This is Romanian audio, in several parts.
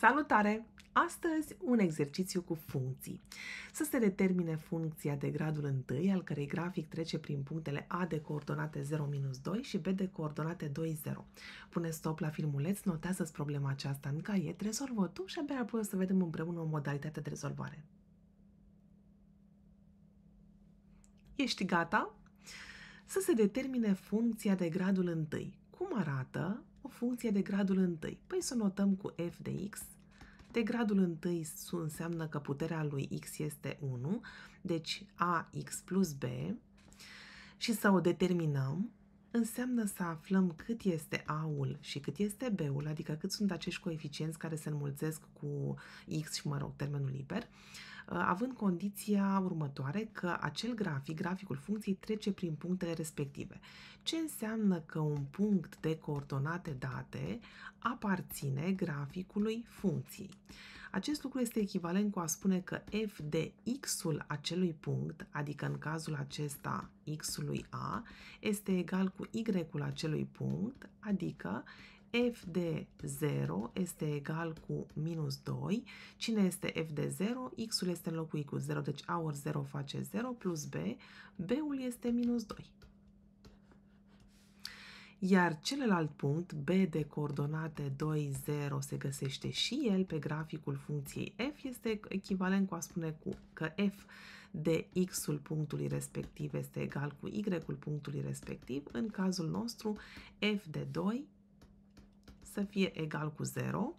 Salutare! Astăzi un exercițiu cu funcții. Să se determine funcția de gradul 1, al cărei grafic trece prin punctele A de coordonate 0-2 și B de coordonate 2-0. Pune stop la filmuleț, notează-ți problema aceasta în caiet, rezolvă tu și abia apoi o să vedem împreună o modalitate de rezolvare. Ești gata? Să se determine funcția de gradul 1. Cum arată o funcție de gradul 1. Păi să notăm cu f de x. De gradul 1 înseamnă că puterea lui x este 1, deci ax plus b și să o determinăm înseamnă să aflăm cât este A-ul și cât este B-ul, adică cât sunt acești coeficienți care se înmulțesc cu X și, mă rog, termenul liber, uh, având condiția următoare că acel grafic, graficul funcției, trece prin punctele respective. Ce înseamnă că un punct de coordonate date aparține graficului funcției. Acest lucru este echivalent cu a spune că f de x-ul acelui punct, adică în cazul acesta x-ului a, este egal cu y-ul acelui punct, adică f de 0 este egal cu minus 2. Cine este f de 0? x-ul este înlocuit cu 0, deci a ori 0 face 0 plus b, b-ul este minus 2 iar celălalt punct, B de coordonate 2, 0, se găsește și el pe graficul funcției f, este echivalent cu a spune cu, că f de x-ul punctului respectiv este egal cu y-ul punctului respectiv, în cazul nostru f de 2 să fie egal cu 0,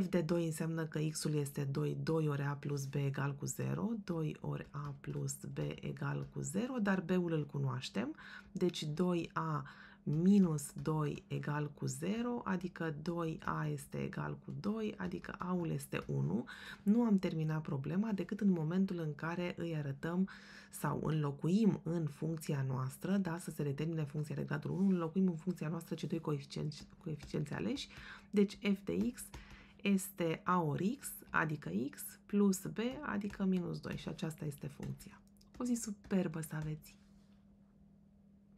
f de 2 înseamnă că x-ul este 2, 2 ori a plus b egal cu 0, 2 ori a plus b egal cu 0, dar b-ul îl cunoaștem, deci 2a minus 2 egal cu 0, adică 2a este egal cu 2, adică a-ul este 1. Nu am terminat problema decât în momentul în care îi arătăm sau înlocuim în funcția noastră, da, să se determine funcția de gradul 1, înlocuim în funcția noastră cei doi coeficienți, coeficienți aleși, deci f de x este a ori x, adică x, plus b, adică minus 2 și aceasta este funcția. O zi superbă să aveți!